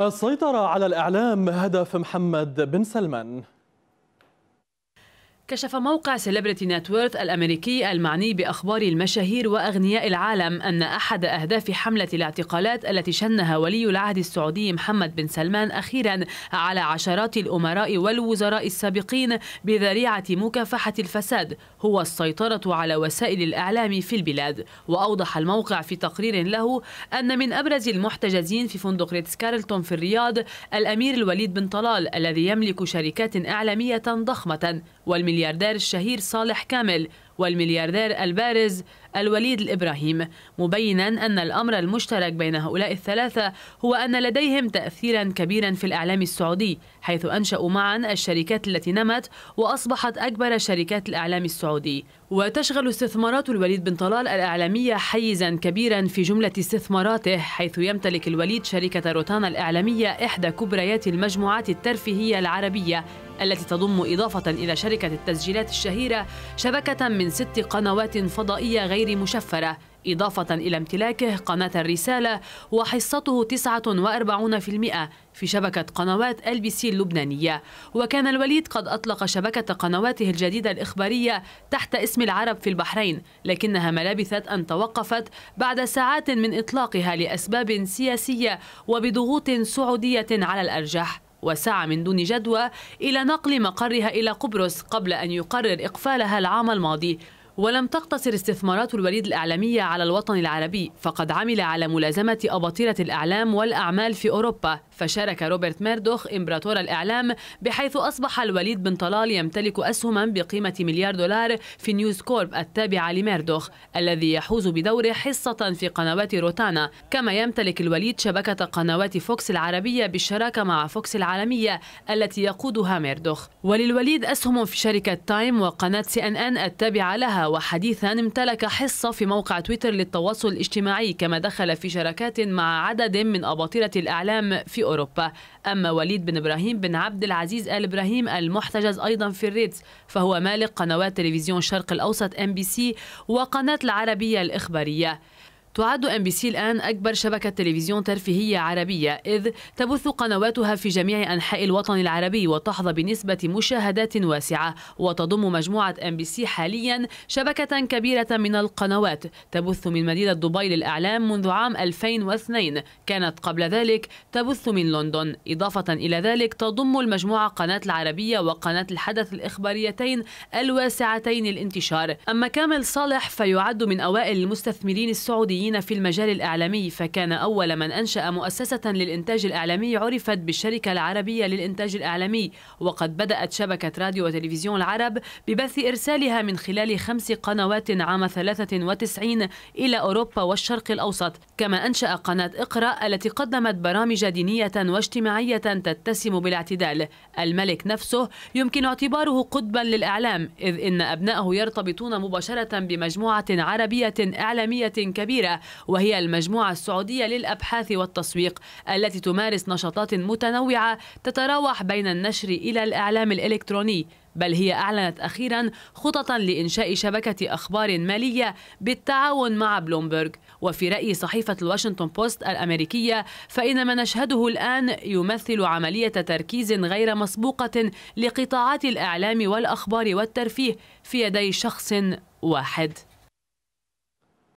السيطرة على الإعلام هدف محمد بن سلمان كشف موقع سيلبرتي نتورث الأمريكي المعني بأخبار المشاهير وأغنياء العالم أن أحد أهداف حملة الاعتقالات التي شنها ولي العهد السعودي محمد بن سلمان أخيرا على عشرات الأمراء والوزراء السابقين بذريعة مكافحة الفساد هو السيطرة على وسائل الإعلام في البلاد وأوضح الموقع في تقرير له أن من أبرز المحتجزين في فندق ريتس كارلتون في الرياض الأمير الوليد بن طلال الذي يملك شركات إعلامية ضخمة والمليون الملياردير الشهير صالح كامل والملياردير البارز الوليد الإبراهيم مبينا أن الأمر المشترك بين هؤلاء الثلاثة هو أن لديهم تأثيرا كبيرا في الإعلام السعودي حيث أنشأوا معا الشركات التي نمت وأصبحت أكبر شركات الإعلام السعودي وتشغل استثمارات الوليد بن طلال الإعلامية حيزا كبيرا في جملة استثماراته حيث يمتلك الوليد شركة روتانا الإعلامية إحدى كبريات المجموعات الترفيهية العربية التي تضم إضافة إلى شركة التسجيلات الشهيرة شبكة من ست قنوات فضائية غير مشفرة إضافة إلى امتلاكه قناة الرسالة وحصته 49% في شبكة قنوات ال بي سي اللبنانية وكان الوليد قد أطلق شبكة قنواته الجديدة الإخبارية تحت اسم العرب في البحرين لكنها ما لبثت أن توقفت بعد ساعات من إطلاقها لأسباب سياسية وبضغوط سعودية على الأرجح وسعى من دون جدوى إلى نقل مقرها إلى قبرص قبل أن يقرر إقفالها العام الماضي ولم تقتصر استثمارات الوليد الإعلامية على الوطن العربي فقد عمل على ملازمة أباطرة الإعلام والأعمال في أوروبا فشارك روبرت ميردوخ إمبراطور الإعلام بحيث أصبح الوليد بن طلال يمتلك أسهما بقيمة مليار دولار في نيوز كورب التابعة لميردوخ الذي يحوز بدوره حصة في قنوات روتانا كما يمتلك الوليد شبكة قنوات فوكس العربية بالشراكة مع فوكس العالمية التي يقودها ميردوخ وللوليد أسهم في شركة تايم وقناة سي أن أن التابعة لها وحديثا امتلك حصة في موقع تويتر للتواصل الاجتماعي كما دخل في شراكات مع عدد من أباطرة الإعلام في أوروبا أما وليد بن إبراهيم بن عبد العزيز آل إبراهيم المحتجز أيضا في الريتز فهو مالك قنوات تلفزيون الشرق الأوسط ام بي سي وقناة العربية الإخبارية تعد ام بي سي الان اكبر شبكه تلفزيون ترفيهيه عربيه اذ تبث قنواتها في جميع انحاء الوطن العربي وتحظى بنسبه مشاهدات واسعه وتضم مجموعه ام بي سي حاليا شبكه كبيره من القنوات تبث من مدينه دبي للاعلام منذ عام 2002 كانت قبل ذلك تبث من لندن اضافه الى ذلك تضم المجموعه قناه العربيه وقناه الحدث الاخباريتين الواسعتين الانتشار اما كامل صالح فيعد من اوائل المستثمرين السعوديين مصريين في المجال الإعلامي فكان أول من أنشأ مؤسسة للإنتاج الإعلامي عرفت بالشركة العربية للإنتاج الإعلامي وقد بدأت شبكة راديو وتلفزيون العرب ببث إرسالها من خلال خمس قنوات عام 93 إلى أوروبا والشرق الأوسط كما أنشأ قناة اقرأ التي قدمت برامج دينية واجتماعية تتسم بالاعتدال الملك نفسه يمكن اعتباره قطبا للإعلام إذ إن أبنائه يرتبطون مباشرة بمجموعة عربية إعلامية كبيرة وهي المجموعة السعودية للأبحاث والتسويق التي تمارس نشاطات متنوعة تتراوح بين النشر إلى الإعلام الإلكتروني بل هي أعلنت أخيرا خططا لإنشاء شبكة أخبار مالية بالتعاون مع بلومبرج وفي رأي صحيفة الواشنطن بوست الأمريكية فإن ما نشهده الآن يمثل عملية تركيز غير مسبوقة لقطاعات الإعلام والأخبار والترفيه في يدي شخص واحد